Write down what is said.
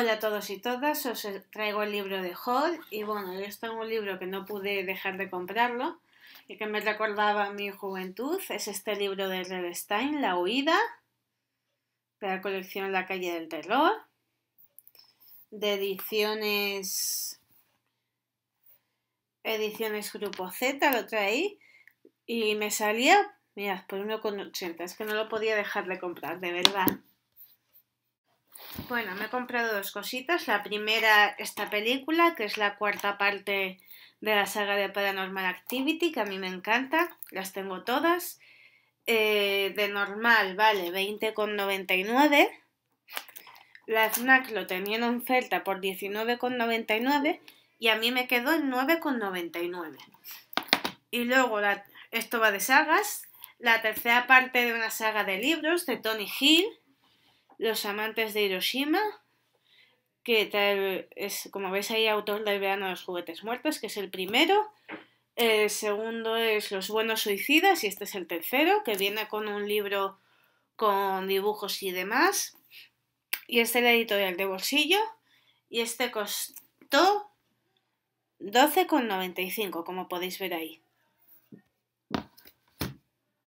hola a todos y todas, os traigo el libro de Hall y bueno, esto es un libro que no pude dejar de comprarlo y que me recordaba mi juventud, es este libro de Red Stein, La huida, de la colección La calle del terror, de ediciones ediciones Grupo Z, lo traí y me salía, mirad, por 1,80, es que no lo podía dejar de comprar, de verdad. Bueno, me he comprado dos cositas. La primera, esta película, que es la cuarta parte de la saga de Paranormal Activity, que a mí me encanta. Las tengo todas. Eh, de normal vale 20,99. La FNAC lo tenía en oferta por 19,99 y a mí me quedó en 9,99. Y luego, esto va de sagas. La tercera parte de una saga de libros de Tony Hill los amantes de Hiroshima, que es, como veis ahí, autor del verano de los juguetes muertos, que es el primero. El segundo es Los buenos suicidas y este es el tercero, que viene con un libro con dibujos y demás. Y este es el editorial de bolsillo y este costó 12,95, como podéis ver ahí.